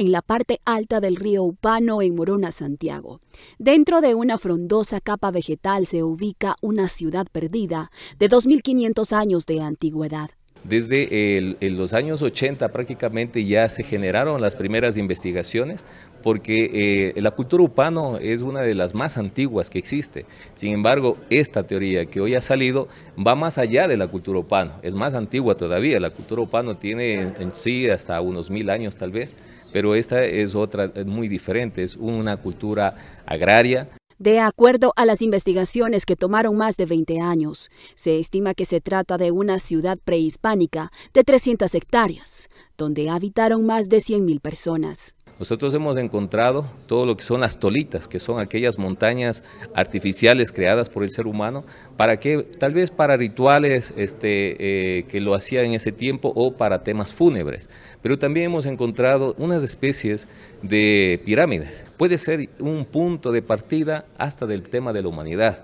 en la parte alta del río Upano en Morona, Santiago. Dentro de una frondosa capa vegetal se ubica una ciudad perdida de 2.500 años de antigüedad. Desde los años 80 prácticamente ya se generaron las primeras investigaciones porque eh, la cultura upano es una de las más antiguas que existe. Sin embargo, esta teoría que hoy ha salido va más allá de la cultura upano, es más antigua todavía. La cultura upano tiene en, sí hasta unos mil años tal vez, pero esta es otra es muy diferente, es una cultura agraria, de acuerdo a las investigaciones que tomaron más de 20 años, se estima que se trata de una ciudad prehispánica de 300 hectáreas, donde habitaron más de 100.000 personas. Nosotros hemos encontrado todo lo que son las tolitas, que son aquellas montañas artificiales creadas por el ser humano, para tal vez para rituales este, eh, que lo hacían en ese tiempo o para temas fúnebres. Pero también hemos encontrado unas especies de pirámides. Puede ser un punto de partida hasta del tema de la humanidad.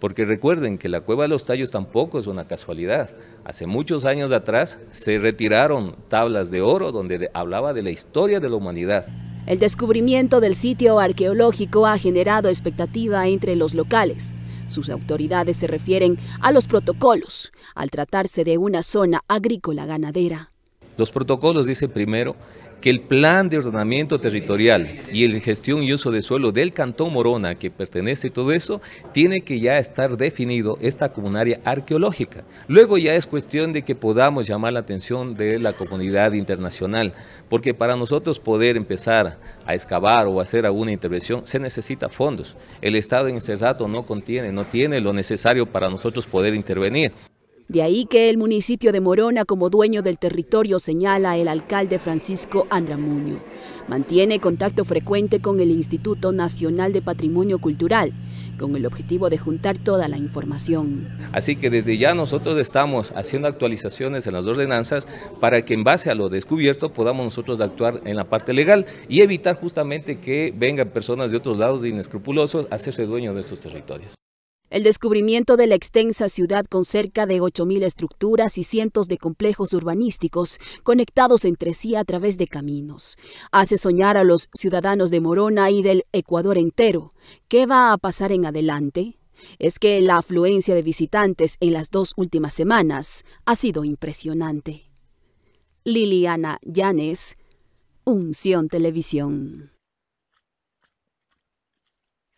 Porque recuerden que la cueva de los tallos tampoco es una casualidad. Hace muchos años atrás se retiraron tablas de oro donde hablaba de la historia de la humanidad. El descubrimiento del sitio arqueológico ha generado expectativa entre los locales. Sus autoridades se refieren a los protocolos, al tratarse de una zona agrícola ganadera. Los protocolos dicen primero que el plan de ordenamiento territorial y el gestión y uso de suelo del Cantón Morona, que pertenece y todo eso, tiene que ya estar definido esta comunaria arqueológica. Luego ya es cuestión de que podamos llamar la atención de la comunidad internacional, porque para nosotros poder empezar a excavar o hacer alguna intervención se necesita fondos. El Estado en este rato no contiene, no tiene lo necesario para nosotros poder intervenir. De ahí que el municipio de Morona como dueño del territorio señala el alcalde Francisco Andramuño. Mantiene contacto frecuente con el Instituto Nacional de Patrimonio Cultural, con el objetivo de juntar toda la información. Así que desde ya nosotros estamos haciendo actualizaciones en las ordenanzas para que en base a lo descubierto podamos nosotros actuar en la parte legal y evitar justamente que vengan personas de otros lados inescrupulosos a hacerse dueño de estos territorios. El descubrimiento de la extensa ciudad con cerca de 8.000 estructuras y cientos de complejos urbanísticos conectados entre sí a través de caminos hace soñar a los ciudadanos de Morona y del Ecuador entero. ¿Qué va a pasar en adelante? Es que la afluencia de visitantes en las dos últimas semanas ha sido impresionante. Liliana Llanes, Unción Televisión.